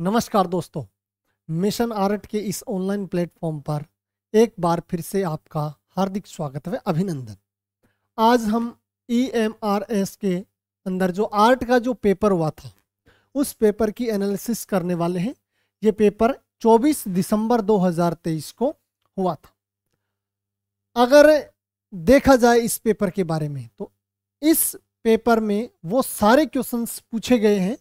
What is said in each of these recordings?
नमस्कार दोस्तों mission art के इस ऑनलाइन प्लेटफॉर्म पर एक बार फिर से आपका हार्दिक स्वागत है अभिनंदन आज हम ई e के अंदर जो आर्ट का जो पेपर हुआ था उस पेपर की एनालिसिस करने वाले हैं ये पेपर 24 दिसंबर 2023 को हुआ था अगर देखा जाए इस पेपर के बारे में तो इस पेपर में वो सारे क्वेश्चंस पूछे गए हैं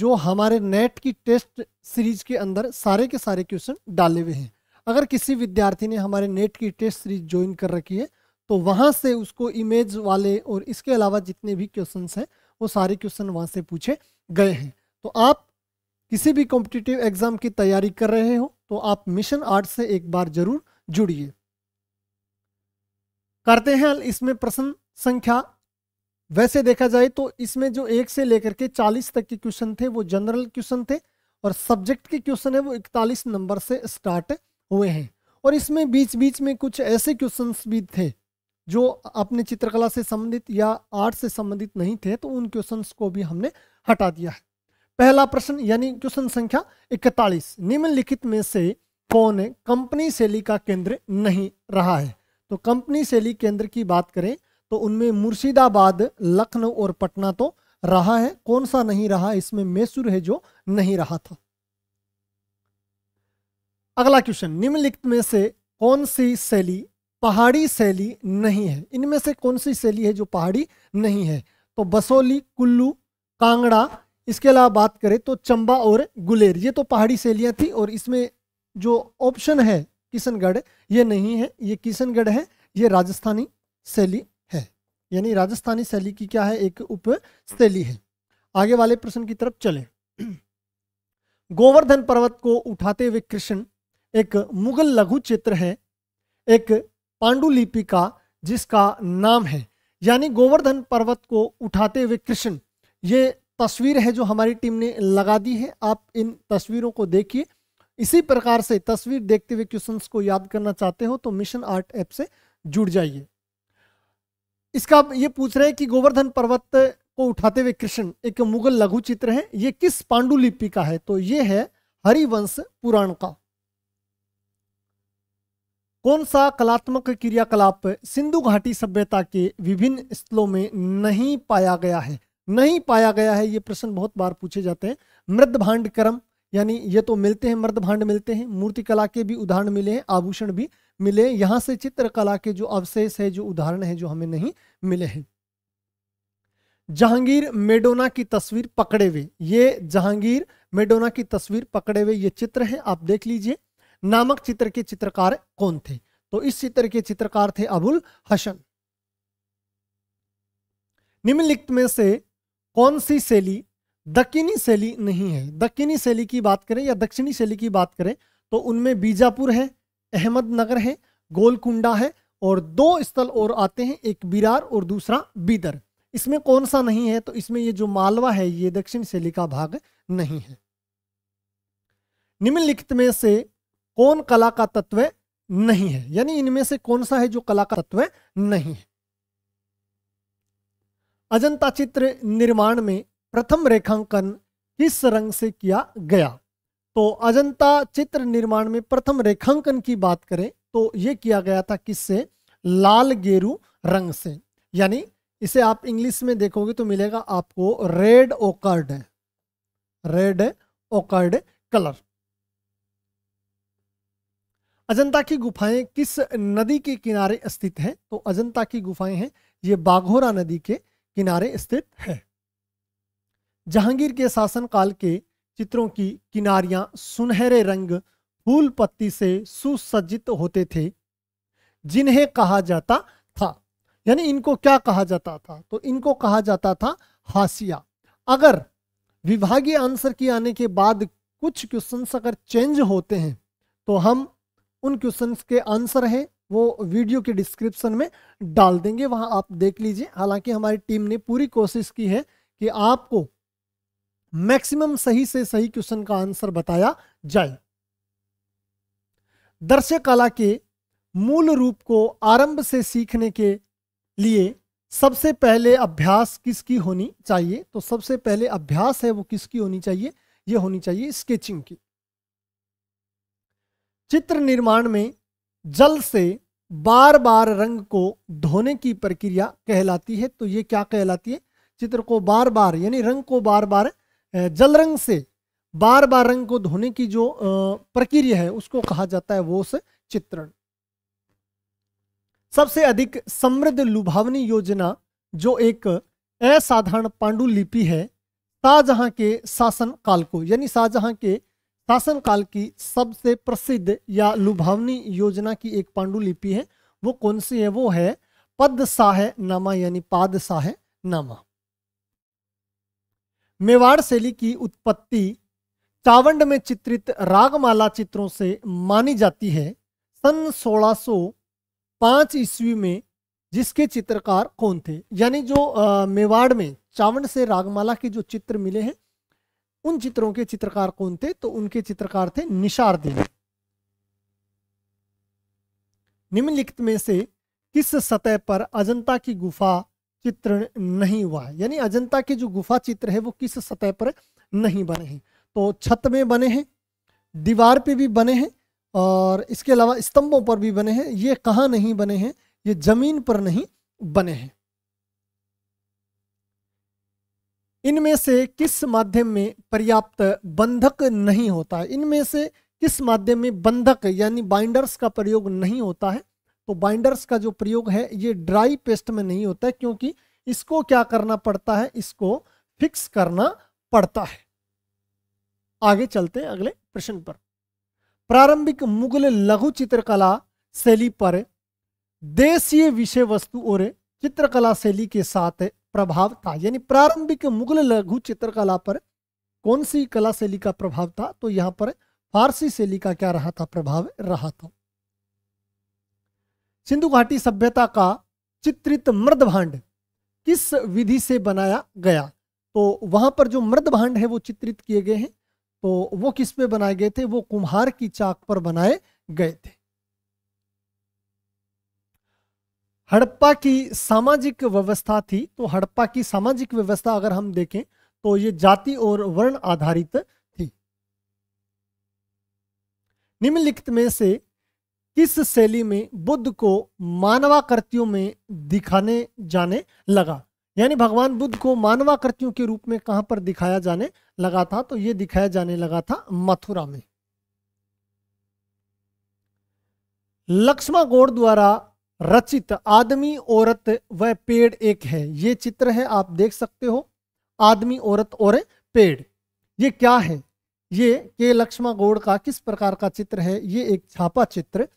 जो हमारे नेट की टेस्ट सीरीज के अंदर सारे के सारे क्वेश्चन डाले हुए हैं अगर किसी विद्यार्थी ने हमारे नेट की टेस्ट सीरीज ज्वाइन कर रखी है तो वहाँ से उसको इमेज वाले और इसके अलावा जितने भी क्वेश्चन हैं वो सारे क्वेश्चन वहाँ से पूछे गए हैं तो आप किसी भी कॉम्पिटिटिव एग्जाम की तैयारी कर रहे हो तो आप मिशन आर्ट से एक बार जरूर जुड़िए करते हैं इसमें प्रश्न संख्या वैसे देखा जाए तो इसमें जो एक से लेकर के चालीस तक के क्वेश्चन थे वो जनरल क्वेश्चन थे और सब्जेक्ट के क्वेश्चन है वो इकतालीस नंबर से स्टार्ट हुए हैं और इसमें बीच बीच में कुछ ऐसे क्वेश्चन भी थे जो अपने चित्रकला से संबंधित या आर्ट से संबंधित नहीं थे तो उन क्वेश्चन को भी हमने हटा दिया है पहला प्रश्न यानी क्वेश्चन संख्या इकतालीस निम्नलिखित में से कौन कंपनी शैली का केंद्र नहीं रहा है तो कंपनी शैली केंद्र की बात करें तो उनमें मुर्शिदाबाद लखनऊ और पटना तो रहा है कौन सा नहीं रहा इसमें मैसूर है जो नहीं रहा था अगला क्वेश्चन निम्नलिखित में से कौन सी शैली पहाड़ी शैली नहीं है इनमें से कौन सी शैली है जो पहाड़ी नहीं है तो बसोली कुल्लू कांगड़ा इसके अलावा बात करें तो चंबा और गुलेर ये तो पहाड़ी शैलियां थी और इसमें जो ऑप्शन है किशनगढ़ ये नहीं है ये किशनगढ़ है ये राजस्थानी शैली यानी राजस्थानी शैली की क्या है एक उप शैली है आगे वाले प्रश्न की तरफ चले गोवर्धन पर्वत को उठाते हुए कृष्ण एक मुगल लघु चित्र है एक पांडुलिपि का जिसका नाम है यानी गोवर्धन पर्वत को उठाते हुए कृष्ण ये तस्वीर है जो हमारी टीम ने लगा दी है आप इन तस्वीरों को देखिए इसी प्रकार से तस्वीर देखते हुए क्वेश्चंस को याद करना चाहते हो तो मिशन आर्ट ऐप से जुड़ जाइए इसका आप ये पूछ रहे हैं कि गोवर्धन पर्वत को उठाते हुए कृष्ण एक मुगल लघु चित्र है ये किस पांडुलिपि का है तो ये है हरिवंश पुराण का कौन सा कलात्मक क्रियाकलाप सिंधु घाटी सभ्यता के विभिन्न स्थलों में नहीं पाया गया है नहीं पाया गया है ये प्रश्न बहुत बार पूछे जाते हैं मृद भांड कर्म यानी ये तो मिलते हैं मृद भांड मिलते हैं मूर्तिकला के भी उदाहरण मिले हैं आभूषण भी मिले यहां से चित्रकला के जो अवशेष है जो उदाहरण है जो हमें नहीं मिले हैं जहांगीर मेडोना की तस्वीर पकड़े हुए ये जहांगीर मेडोना की तस्वीर पकड़े हुए ये चित्र है आप देख लीजिए नामक चित्र के चित्रकार कौन थे तो इस चित्र के चित्रकार थे अबुल हसन निम्नलिखित में से कौन सी शैली दक्षिणी शैली नहीं है दक्षिणी शैली की बात करें या दक्षिणी शैली की बात करें तो उनमें बीजापुर है अहमदनगर है गोलकुंडा है और दो स्थल और आते हैं एक बिरार और दूसरा बीदर इसमें कौन सा नहीं है तो इसमें ये जो मालवा है ये दक्षिण शैली का भाग नहीं है निम्नलिखित में से कौन कला का तत्व नहीं है यानी इनमें से कौन सा है जो कला का तत्व नहीं है अजंता चित्र निर्माण में प्रथम रेखांकन किस रंग से किया गया तो अजंता चित्र निर्माण में प्रथम रेखांकन की बात करें तो ये किया गया था किससे लाल गेरू रंग से यानी इसे आप इंग्लिश में देखोगे तो मिलेगा आपको red ochred red ochred colour Ajanta की गुफाएं किस नदी के किनारे स्थित है तो अजंता की गुफाएं हैं ये बाघोरा नदी के किनारे स्थित है जहांगीर के शासनकाल के चित्रों की किनारियां सुनहरे रंग फूल पत्ती से सुसज्जित होते थे जिन्हें कहा जाता था यानी इनको क्या कहा जाता था तो इनको कहा जाता था हासिया अगर विभागीय आंसर की आने के बाद कुछ क्वेश्चन अगर चेंज होते हैं तो हम उन क्वेश्चन के आंसर है वो वीडियो के डिस्क्रिप्शन में डाल देंगे वहां आप देख लीजिए हालांकि हमारी टीम ने पूरी कोशिश की है कि आपको मैक्सिमम सही से सही क्वेश्चन का आंसर बताया जाए दर्शक कला के मूल रूप को आरंभ से सीखने के लिए सबसे पहले अभ्यास किसकी होनी चाहिए तो सबसे पहले अभ्यास है वो किसकी होनी चाहिए ये होनी चाहिए स्केचिंग की चित्र निर्माण में जल से बार बार रंग को धोने की प्रक्रिया कहलाती है तो ये क्या कहलाती है चित्र को बार बार यानी रंग को बार बार जल रंग से बार बार रंग को धोने की जो प्रक्रिया है उसको कहा जाता है वो चित्रण सबसे अधिक समृद्ध लुभावनी योजना जो एक असाधारण पांडुलिपि है शाहजहां के शासन काल को यानी शाहजहां के शासन काल की सबसे प्रसिद्ध या लुभावनी योजना की एक पांडुलिपि है वो कौन सी है वो है पद शाह नामा यानी पाद शाह नामा मेवाड़ शैली की उत्पत्ति चावंड में चित्रित रागमाला चित्रों से मानी जाती है सन 1605 ईस्वी में जिसके चित्रकार कौन थे यानी जो आ, मेवाड़ में चावंड से रागमाला के जो चित्र मिले हैं उन चित्रों के चित्रकार कौन थे तो उनके चित्रकार थे देव निम्नलिखित में से किस सतह पर अजंता की गुफा चित्रण नहीं हुआ है यानी अजंता के जो गुफा चित्र है वो किस सतह पर नहीं बने हैं तो छत में बने हैं दीवार पे भी बने हैं और इसके अलावा स्तंभों पर भी बने हैं ये कहाँ नहीं बने हैं ये जमीन पर नहीं बने हैं इनमें से किस माध्यम में पर्याप्त बंधक नहीं होता है इनमें से किस माध्यम में बंधक यानी बाइंडर्स का प्रयोग नहीं होता है तो बाइंडर्स का जो प्रयोग है ये ड्राई पेस्ट में नहीं होता है क्योंकि इसको क्या करना पड़ता है इसको फिक्स करना पड़ता है आगे चलते हैं अगले प्रश्न पर प्रारंभिक मुगल लघु चित्रकला शैली पर देशीय विषय वस्तु और चित्रकला शैली के साथ प्रभाव था यानी प्रारंभिक मुगल लघु चित्रकला पर कौन सी कला शैली का प्रभाव था तो यहां पर फारसी शैली का क्या रहा था प्रभाव रहा था सिंधु घाटी सभ्यता का चित्रित मृद भांड किस विधि से बनाया गया तो वहां पर जो मृद भांड है वो चित्रित किए गए हैं तो वो किस पे बनाए गए थे वो कुम्हार की चाक पर बनाए गए थे हड़प्पा की सामाजिक व्यवस्था थी तो हड़प्पा की सामाजिक व्यवस्था अगर हम देखें तो ये जाति और वर्ण आधारित थी निम्नलिखित में से इस शैली में बुद्ध को मानवाकृतियों में दिखाने जाने लगा यानी भगवान बुद्ध को मानवाकृतियों के रूप में कहां पर दिखाया जाने लगा था तो ये दिखाया जाने लगा था मथुरा में लक्ष्मा गौड़ द्वारा रचित आदमी औरत व पेड़ एक है ये चित्र है आप देख सकते हो आदमी औरत और पेड़ ये क्या है ये के लक्ष्मा गौड़ का किस प्रकार का चित्र है ये एक छापा चित्र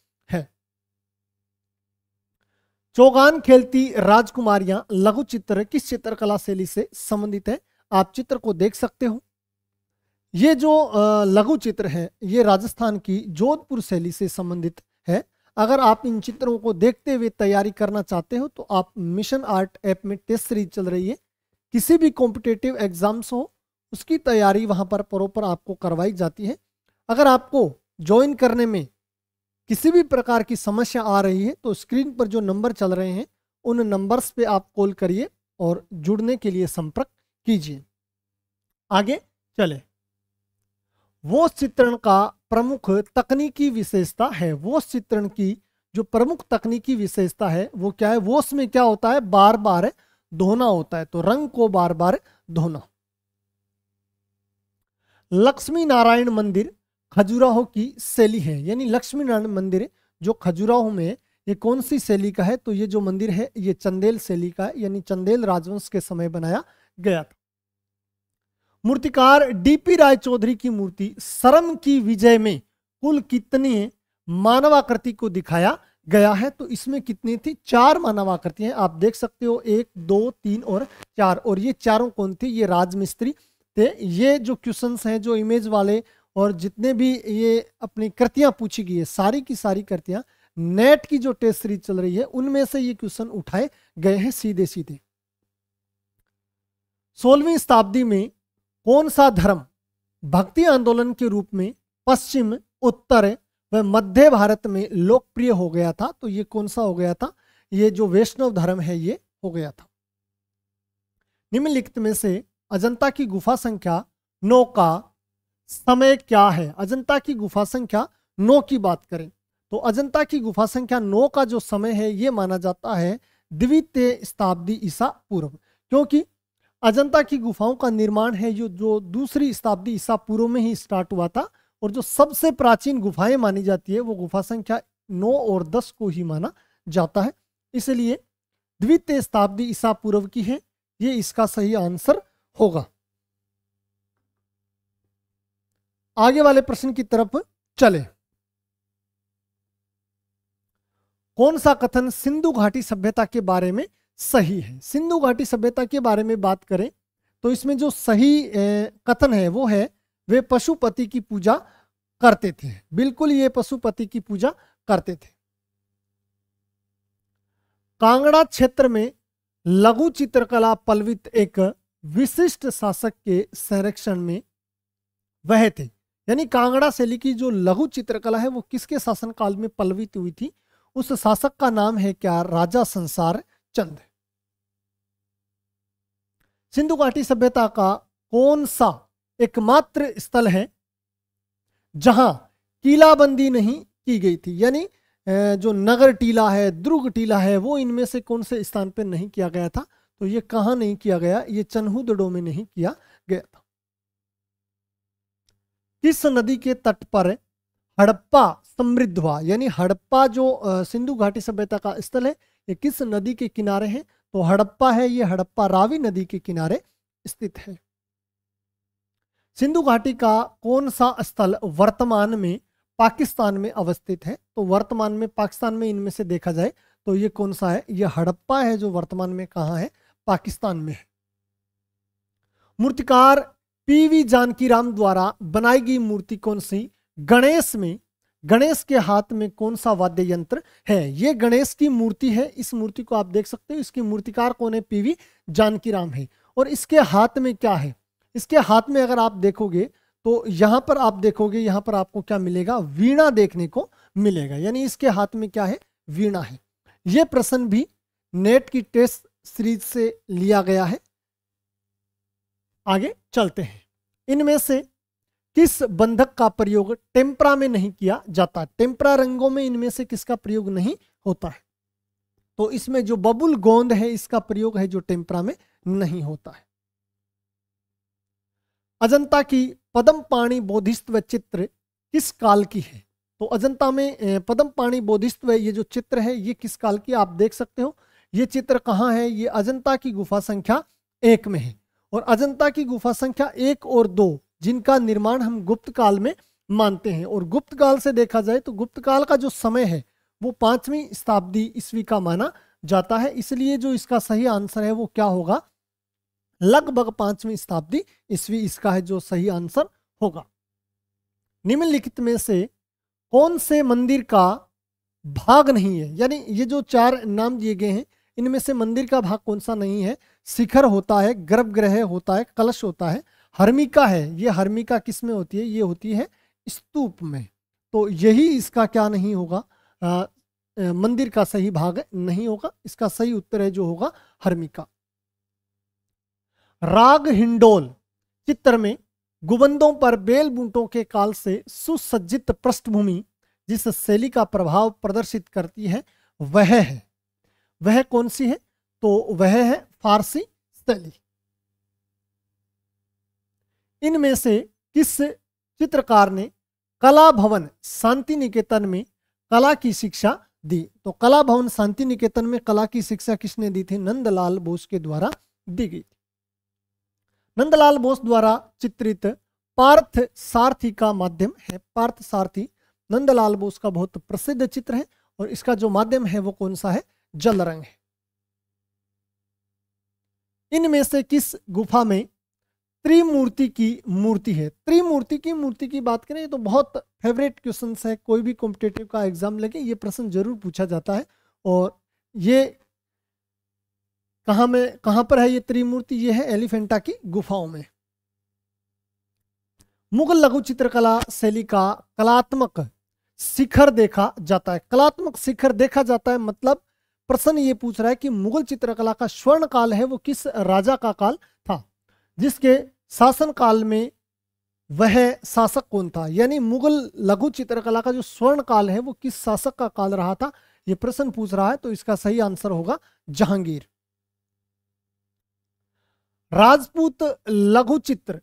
चौगान खेलती राजकुमारियां लघु चित्र किस चित्रकला शैली से संबंधित है आप चित्र को देख सकते हो ये जो लघु चित्र है ये राजस्थान की जोधपुर शैली से संबंधित है अगर आप इन चित्रों को देखते हुए तैयारी करना चाहते हो तो आप मिशन आर्ट ऐप में टेस्ट सीरीज चल रही है किसी भी कॉम्पिटेटिव एग्जाम्स हो उसकी तैयारी वहाँ पर प्रॉपर आपको करवाई जाती है अगर आपको ज्वाइन करने में किसी भी प्रकार की समस्या आ रही है तो स्क्रीन पर जो नंबर चल रहे हैं उन नंबर्स पे आप कॉल करिए और जुड़ने के लिए संपर्क कीजिए आगे चले वो चित्रण का प्रमुख तकनीकी विशेषता है वो चित्रण की जो प्रमुख तकनीकी विशेषता है वो क्या है वो उसमें क्या होता है बार बार धोना होता है तो रंग को बार बार धोना लक्ष्मी नारायण मंदिर खजुराहो की शैली है यानी लक्ष्मी नारायण मंदिर जो खजुराहो में ये कौन सी शैली का है तो ये जो मंदिर है ये चंदेल शैली का यानी चंदेल राजवंश के समय बनाया गया था मूर्तिकार डीपी राय चौधरी की मूर्ति शर्म की विजय में कुल कितनी मानवाकृति को दिखाया गया है तो इसमें कितनी थी चार मानवाकृति हैं आप देख सकते हो एक दो तीन और चार और ये चारों कौन थी ये राजमिस्त्री थे ये जो क्वेश्चन हैं जो इमेज वाले और जितने भी ये अपनी कृतियाँ पूछी गई है सारी की सारी कृतियाँ नेट की जो टेस्ट सीरीज चल रही है उनमें से ये क्वेश्चन उठाए गए हैं सीधे सीधे सोलहवीं शताब्दी में कौन सा धर्म भक्ति आंदोलन के रूप में पश्चिम उत्तर व मध्य भारत में लोकप्रिय हो गया था तो ये कौन सा हो गया था ये जो वैष्णव धर्म है ये हो गया था निम्नलिखित में से अजंता की गुफा संख्या नौ का समय क्या है अजंता की गुफा संख्या नौ की बात करें तो अजंता की गुफा संख्या नौ का जो समय है ये माना जाता है द्वितीय शताब्दी ईसा पूर्व क्योंकि अजंता की गुफाओं का निर्माण है जो जो दूसरी शताब्दी ईसा पूर्व में ही स्टार्ट हुआ था और जो सबसे प्राचीन गुफाएं मानी जाती है वो गुफा संख्या नौ और दस को ही माना जाता है इसलिए द्वितीय शताब्दी ईसा पूर्व की है ये इसका सही आंसर होगा आगे वाले प्रश्न की तरफ चले कौन सा कथन सिंधु घाटी सभ्यता के बारे में सही है सिंधु घाटी सभ्यता के बारे में बात करें तो इसमें जो सही कथन है वो है वे पशुपति की पूजा करते थे बिल्कुल ये पशुपति की पूजा करते थे कांगड़ा क्षेत्र में लघु चित्रकला पलवित एक विशिष्ट शासक के संरक्षण में वह थे यानी कांगड़ा शैली की जो लघु चित्रकला है वो किसके शासनकाल में पलवित हुई थी उस शासक का नाम है क्या राजा संसार चंद सिंधु घाटी सभ्यता का कौन सा एकमात्र स्थल है जहां किलाबंदी नहीं की गई थी यानी जो नगर टीला है दुर्ग टीला है वो इनमें से कौन से स्थान पर नहीं किया गया था तो ये कहाँ नहीं किया गया ये चन्हुदड़ों में नहीं किया गया था किस नदी के तट पर हड़प्पा समृद्ध हुआ यानी हड़प्पा जो सिंधु घाटी सभ्यता का स्थल है ये किस नदी के किनारे है तो हड़प्पा है ये हड़प्पा रावी नदी के किनारे स्थित है सिंधु घाटी का कौन सा स्थल वर्तमान में पाकिस्तान में अवस्थित है तो वर्तमान में पाकिस्तान में इनमें से देखा जाए तो ये कौन सा है ये हड़प्पा है जो वर्तमान में कहा है पाकिस्तान में है मूर्तिकार पीवी राम द्वारा बनाई गई मूर्ति कौन सी गणेश में गणेश के हाथ में कौन सा वाद्य यंत्र है ये गणेश की मूर्ति है इस मूर्ति को आप देख सकते हो इसकी मूर्तिकार कौन है पीवी राम है और इसके हाथ में क्या है इसके हाथ में अगर आप देखोगे तो यहाँ पर आप देखोगे यहाँ पर आपको क्या मिलेगा वीणा देखने को मिलेगा यानी इसके हाथ में क्या है वीणा है ये प्रश्न भी नेट की टेस्ट सीरीज से लिया गया है आगे चलते हैं इनमें से किस बंधक का प्रयोग टेम्परा में नहीं किया जाता टेम्परा रंगों में इनमें से किसका प्रयोग नहीं होता है तो इसमें जो बबुल गोंद है इसका प्रयोग है जो टेम्परा में नहीं होता है अजंता की पदम पाणी बोधिस्तव चित्र किस काल की है तो अजंता में पदम पाणी बोधिस्तव ये जो चित्र है ये किस काल की आप देख सकते हो ये चित्र कहाँ है ये अजंता की गुफा संख्या एक में है और अजंता की गुफा संख्या एक और दो जिनका निर्माण हम गुप्त काल में मानते हैं और गुप्त काल से देखा जाए तो गुप्त काल का जो समय है वो पांचवी शताब्दी ईस्वी का माना जाता है इसलिए जो इसका सही आंसर है वो क्या होगा लगभग पांचवी शताब्दी ईस्वी इसका है जो सही आंसर होगा निम्नलिखित में से कौन से मंदिर का भाग नहीं है यानी ये जो चार नाम दिए गए हैं इनमें से मंदिर का भाग कौन सा नहीं है शिखर होता है गर्भगृह होता है कलश होता है हर्मिका है ये हर्मिका किस में होती है ये होती है स्तूप में तो यही इसका क्या नहीं होगा आ, आ, मंदिर का सही भाग नहीं होगा इसका सही उत्तर है जो होगा हर्मिका राग हिंडोल चित्र में गुबंदों पर बेल बूटों के काल से सुसज्जित पृष्ठभूमि जिस शैली का प्रभाव प्रदर्शित करती है वह है वह कौन सी है तो वह है फारसी शैली इनमें से किस चित्रकार ने कला भवन शांति निकेतन में कला की शिक्षा दी तो कला भवन शांति निकेतन में कला की शिक्षा किसने दी थी नंदलाल बोस के द्वारा दी गई थी नंदलाल बोस द्वारा चित्रित पार्थ सारथी का माध्यम है पार्थ सारथी नंदलाल बोस का बहुत प्रसिद्ध चित्र है और इसका जो माध्यम है वो कौन सा है जल रंग है इनमें से किस गुफा में त्रिमूर्ति की मूर्ति है त्रिमूर्ति की मूर्ति की बात करें तो बहुत फेवरेट क्वेश्चन है कोई भी कॉम्पिटेटिव का एग्जाम लगे ये प्रश्न जरूर पूछा जाता है और ये कहाँ में कहाँ पर है ये त्रिमूर्ति ये है एलिफेंटा की गुफाओं में मुगल लघु चित्रकला शैली का कलात्मक शिखर देखा जाता है कलात्मक शिखर देखा जाता है मतलब प्रश्न ये पूछ रहा है कि मुगल चित्रकला का स्वर्ण काल है वो किस राजा का काल था जिसके शासन काल में वह शासक कौन था यानी मुगल लघु चित्रकला का जो स्वर्ण काल है वो किस शासक का काल रहा था ये प्रश्न पूछ रहा है तो इसका सही आंसर होगा जहांगीर राजपूत लघु चित्र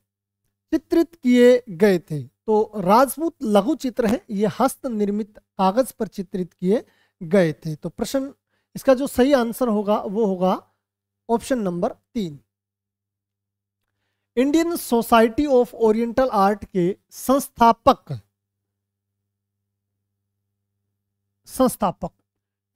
चित्रित किए गए थे तो राजपूत लघु चित्र है ये हस्त निर्मित कागज पर चित्रित किए गए थे तो प्रश्न इसका जो सही आंसर होगा वो होगा ऑप्शन नंबर तीन Indian Society of Oriental Art के संस्थापक संस्थापक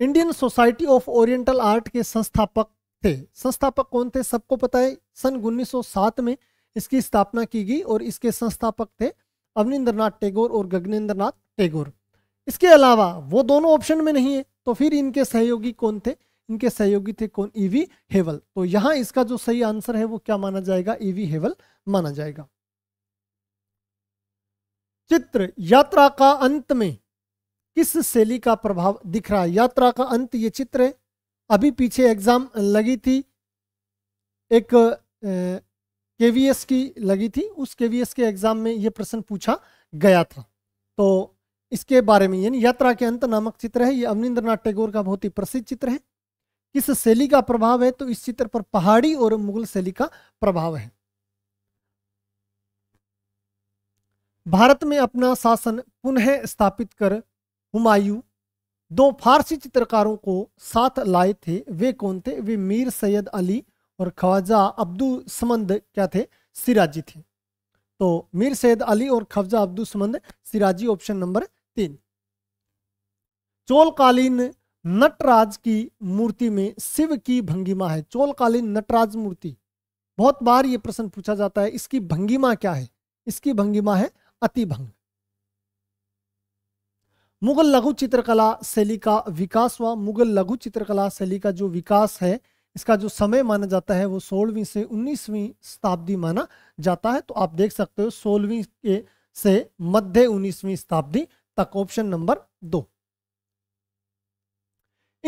Indian Society of Oriental Art के संस्थापक थे संस्थापक कौन थे सबको पता है सन 1907 में इसकी स्थापना की गई और इसके संस्थापक थे अवनिंद्रनाथ टैगोर और गगनेन्द्र टैगोर इसके अलावा वो दोनों ऑप्शन में नहीं है तो फिर इनके सहयोगी कौन थे इनके सहयोगी थे कौन ईवी हेवल तो यहाँ इसका जो सही आंसर है वो क्या माना जाएगा ईवी हेवल माना जाएगा चित्र यात्रा का अंत में किस शैली का प्रभाव दिख रहा है यात्रा का अंत ये चित्र है अभी पीछे एग्जाम लगी थी एक केवीएस की लगी थी उस केवीएस के एग्जाम में ये प्रश्न पूछा गया था तो इसके बारे में यानी यात्रा के अंत नामक चित्र है ये अवनिंद्रनाथ टैगोर का बहुत ही प्रसिद्ध चित्र है किस शैली का प्रभाव है तो इस चित्र पर पहाड़ी और मुगल शैली का प्रभाव है भारत में अपना शासन पुनः स्थापित कर हुमायूं दो फारसी चित्रकारों को साथ लाए थे वे कौन थे वे मीर सैयद अली और ख्वाजा अब्दुल समंद क्या थे सिराजी थे तो मीर सैयद अली और ख्वाजा अब्दुल समंद सिराजी ऑप्शन नंबर तीन चोलकालीन नटराज की मूर्ति में शिव की भंगिमा है चोलकालीन नटराज मूर्ति बहुत बार ये प्रश्न पूछा जाता है इसकी भंगिमा क्या है इसकी भंगिमा है अति भंग मुगल लघु चित्रकला शैली का विकास हुआ मुगल लघु चित्रकला शैली का जो विकास है इसका जो समय माना जाता है वो सोलहवीं से उन्नीसवीं शताब्दी माना जाता है तो आप देख सकते हो सोलहवीं के से मध्य उन्नीसवीं शताब्दी तक ऑप्शन नंबर दो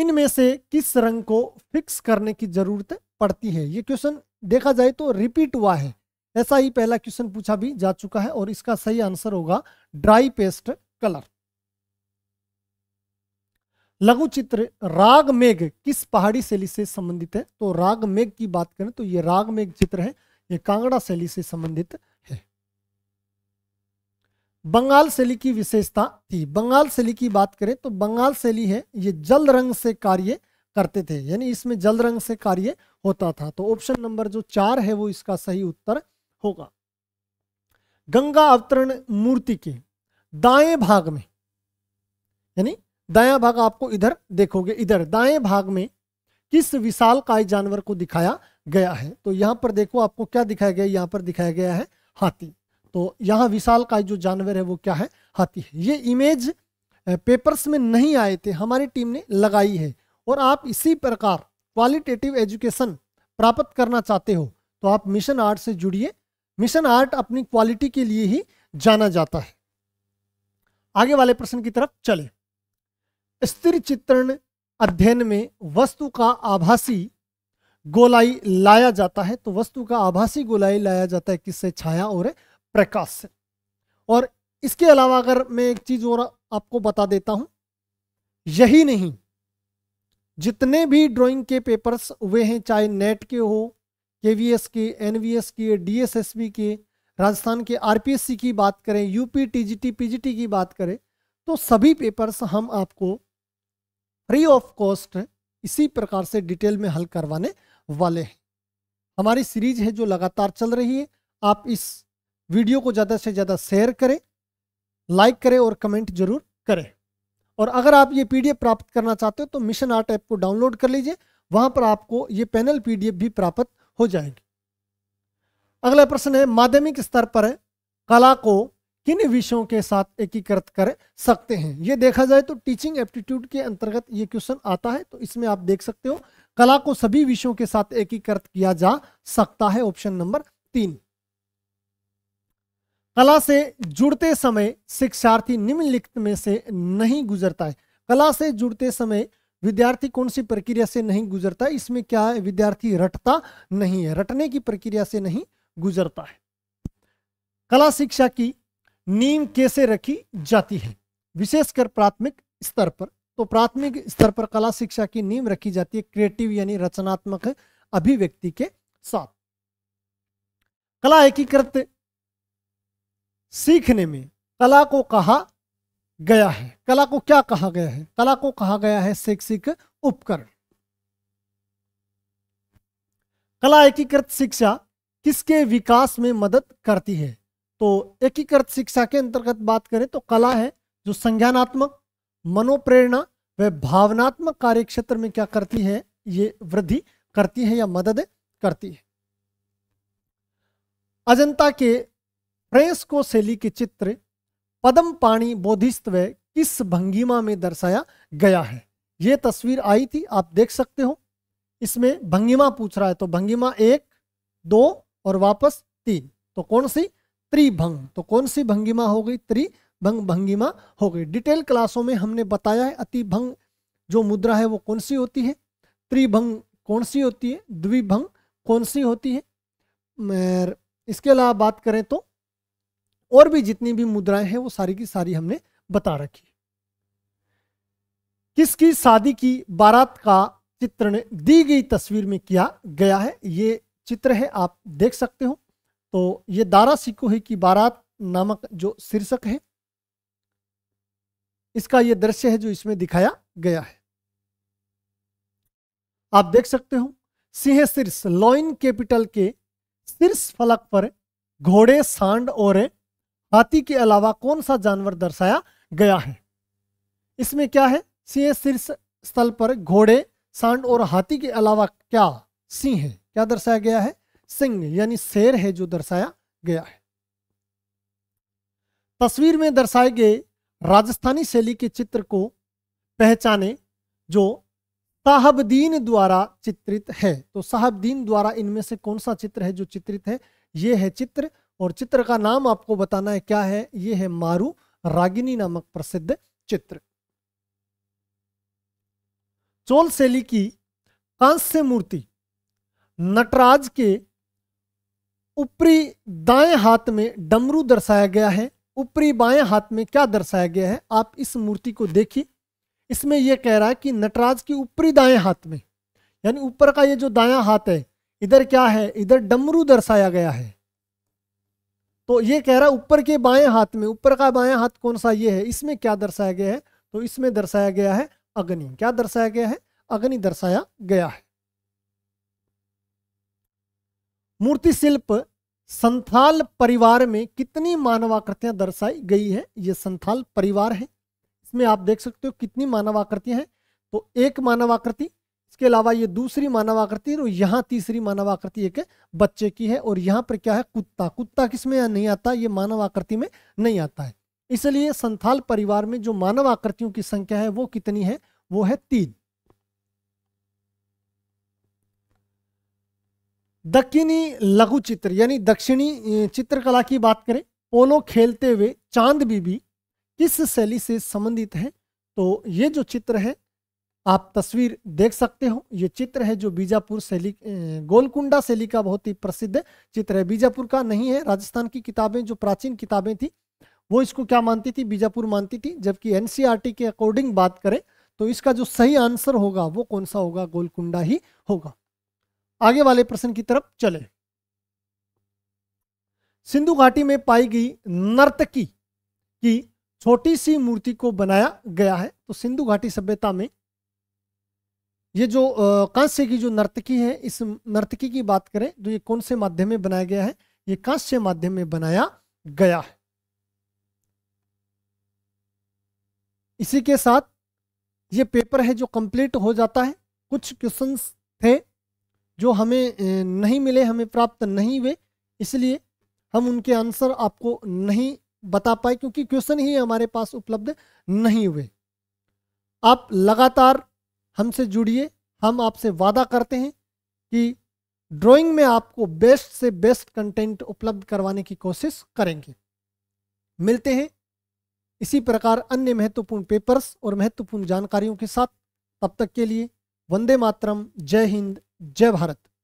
इनमें से किस रंग को फिक्स करने की जरूरत पड़ती है ये क्वेश्चन देखा जाए तो रिपीट हुआ है ऐसा ही पहला क्वेश्चन पूछा भी जा चुका है और इसका सही आंसर होगा ड्राई पेस्ट कलर लघु चित्र राग मेघ किस पहाड़ी शैली से संबंधित है तो राग मेघ की बात करें तो ये राग मेघ चित्र है ये कांगड़ा शैली से संबंधित बंगाल शैली की विशेषता थी बंगाल शैली की बात करें तो बंगाल शैली है ये जल रंग से कार्य करते थे यानी इसमें जल रंग से कार्य होता था तो ऑप्शन नंबर जो चार है वो इसका सही उत्तर होगा गंगा अवतरण मूर्ति के दाएं भाग में यानी दाया भाग आपको इधर देखोगे इधर दाएं भाग में किस विशाल काय जानवर को दिखाया गया है तो यहां पर देखो आपको क्या दिखाया गया यहां पर दिखाया गया है हाथी तो यहाँ विशाल का जो जानवर है वो क्या है हाथी है ये इमेज पेपर्स में नहीं आए थे हमारी टीम ने लगाई है और आप इसी प्रकार क्वालिटेटिव एजुकेशन प्राप्त करना चाहते हो तो आप मिशन आर्ट से जुड़िए मिशन आर्ट अपनी क्वालिटी के लिए ही जाना जाता है आगे वाले प्रश्न की तरफ चले स्थिर चित्रण अध्ययन में वस्तु का आभासी गोलाई लाया जाता है तो वस्तु का आभासी गोलाई लाया जाता है किससे छाया और प्रकाश से और इसके अलावा अगर मैं एक चीज़ और आपको बता देता हूँ यही नहीं जितने भी ड्राइंग के पेपर्स हुए हैं चाहे नेट के हो के के एन के डी के राजस्थान के आरपीएससी की बात करें यूपी टीजीटी पीजीटी की बात करें तो सभी पेपर्स हम आपको फ्री ऑफ कॉस्ट इसी प्रकार से डिटेल में हल करवाने वाले हैं हमारी सीरीज है जो लगातार चल रही है आप इस वीडियो को ज़्यादा से ज़्यादा शेयर करें लाइक करें और कमेंट जरूर करें और अगर आप ये पीडीएफ प्राप्त करना चाहते हो तो मिशन आर्ट ऐप को डाउनलोड कर लीजिए वहां पर आपको ये पैनल पीडीएफ भी प्राप्त हो जाएगी अगला प्रश्न है माध्यमिक स्तर पर कला को किन विषयों के साथ एकीकृत कर सकते हैं ये देखा जाए तो टीचिंग एप्टीट्यूड के अंतर्गत ये क्वेश्चन आता है तो इसमें आप देख सकते हो कला को सभी विषयों के साथ एकीकृत किया जा सकता है ऑप्शन नंबर तीन कला से जुड़ते समय शिक्षार्थी निम्नलिखित में से नहीं गुजरता है कला से जुड़ते समय विद्यार्थी कौन सी प्रक्रिया से नहीं गुजरता इसमें क्या है विद्यार्थी रटता नहीं है रटने की प्रक्रिया से नहीं गुजरता है कला शिक्षा की नींव कैसे रखी जाती है विशेषकर प्राथमिक स्तर पर तो प्राथमिक स्तर पर कला शिक्षा की नींव रखी जाती है क्रिएटिव यानी रचनात्मक अभिव्यक्ति के साथ कला एकीकृत सीखने में कला को कहा गया है कला को क्या कहा गया है कला को कहा गया है शैक्षिक उपकरण कला एकीकृत शिक्षा किसके विकास में मदद करती है तो एकीकृत शिक्षा के अंतर्गत बात करें तो कला है जो संज्ञानात्मक मनोप्रेरणा व भावनात्मक कार्य क्षेत्र में क्या करती है ये वृद्धि करती है या मदद करती है अजंता के फ्रेस्को शैली के चित्र पदम पाणी बोधिस्तव किस भंगिमा में दर्शाया गया है ये तस्वीर आई थी आप देख सकते हो इसमें भंगिमा पूछ रहा है तो भंगिमा एक दो और वापस तीन तो कौन सी त्रिभंग तो कौन सी भंगिमा हो गई त्रिभंग भंगिमा हो गई डिटेल क्लासों में हमने बताया है अति भंग जो मुद्रा है वो कौन सी होती है त्रिभंग कौन सी होती है द्विभंग कौन सी होती है इसके अलावा बात करें तो और भी जितनी भी मुद्राएं हैं वो सारी की सारी हमने बता रखी किसकी शादी की बारात का चित्रण दी गई तस्वीर में किया गया है ये चित्र है आप देख सकते हो तो ये दारा सिकोही की बारात नामक जो शीर्षक है इसका ये दृश्य है जो इसमें दिखाया गया है आप देख सकते हो सिंह शीर्ष लॉइन कैपिटल के शीर्ष फलक पर घोड़े सांड और हाथी के अलावा कौन सा जानवर दर्शाया गया है इसमें क्या है सिंह शीर्ष स्थल पर घोड़े सांड और हाथी के अलावा क्या सिंह है क्या दर्शाया गया है सिंह यानी शेर है जो दर्शाया गया है तस्वीर में दर्शाए गए राजस्थानी शैली के चित्र को पहचाने जो साहबदीन द्वारा चित्रित है तो साहबदीन द्वारा इनमें से कौन सा चित्र है जो चित्रित है यह है चित्र और चित्र का नाम आपको बताना है क्या है ये है मारू रागिनी नामक प्रसिद्ध चित्र चोल शैली की कांस्य मूर्ति नटराज के ऊपरी दाएं हाथ में डमरू दर्शाया गया है ऊपरी बाएं हाथ में क्या दर्शाया गया है आप इस मूर्ति को देखिए इसमें यह कह रहा है कि नटराज की ऊपरी दाएं हाथ में यानी ऊपर का ये जो दाया हाथ है इधर क्या है इधर डमरू दर्शाया गया है तो ये कह रहा है ऊपर के बाएं हाथ में ऊपर का बाएं हाथ कौन सा ये है इसमें क्या दर्शाया गया है तो इसमें दर्शाया गया है अग्नि क्या दर्शाया गया है अग्नि दर्शाया गया है मूर्ति शिल्प संथाल परिवार में कितनी मानवाकृतियां दर्शाई गई है ये संथाल परिवार है इसमें आप देख सकते हो कितनी मानवाकृतियां हैं तो एक मानवाकृति इसके अलावा ये दूसरी मानवाकृति और यहाँ तीसरी मानवाकृति एक बच्चे की है और यहाँ पर क्या है कुत्ता कुत्ता किस में नहीं आता ये मानव आकृति में नहीं आता है इसलिए संथाल परिवार में जो मानव आकृतियों की संख्या है वो कितनी है वो है तीन दक्षिणी लघु चित्र यानी दक्षिणी चित्रकला की बात करें पोलो खेलते हुए चांद बीबी किस शैली से संबंधित है तो ये जो चित्र है आप तस्वीर देख सकते हो ये चित्र है जो बीजापुर शैली गोलकुंडा शैली का बहुत ही प्रसिद्ध चित्र है बीजापुर का नहीं है राजस्थान की किताबें जो प्राचीन किताबें थी वो इसको क्या मानती थी बीजापुर मानती थी जबकि एनसीईआरटी के अकॉर्डिंग बात करें तो इसका जो सही आंसर होगा वो कौन सा होगा गोलकुंडा ही होगा आगे वाले प्रश्न की तरफ चले सिंधु घाटी में पाई गई नर्तकी की छोटी सी मूर्ति को बनाया गया है तो सिंधु घाटी सभ्यता में ये जो कांस्य की जो नर्तकी है इस नर्तकी की बात करें तो ये कौन से माध्यम में बनाया गया है ये कांस्य माध्यम में बनाया गया है इसी के साथ ये पेपर है जो कंप्लीट हो जाता है कुछ क्वेश्चन थे जो हमें नहीं मिले हमें प्राप्त नहीं हुए इसलिए हम उनके आंसर आपको नहीं बता पाए क्योंकि क्वेश्चन ही हमारे पास उपलब्ध नहीं हुए आप लगातार हमसे जुड़िए हम आपसे वादा करते हैं कि ड्राइंग में आपको बेस्ट से बेस्ट कंटेंट उपलब्ध करवाने की कोशिश करेंगे मिलते हैं इसी प्रकार अन्य महत्वपूर्ण पेपर्स और महत्वपूर्ण जानकारियों के साथ तब तक के लिए वंदे मातरम जय हिंद जय भारत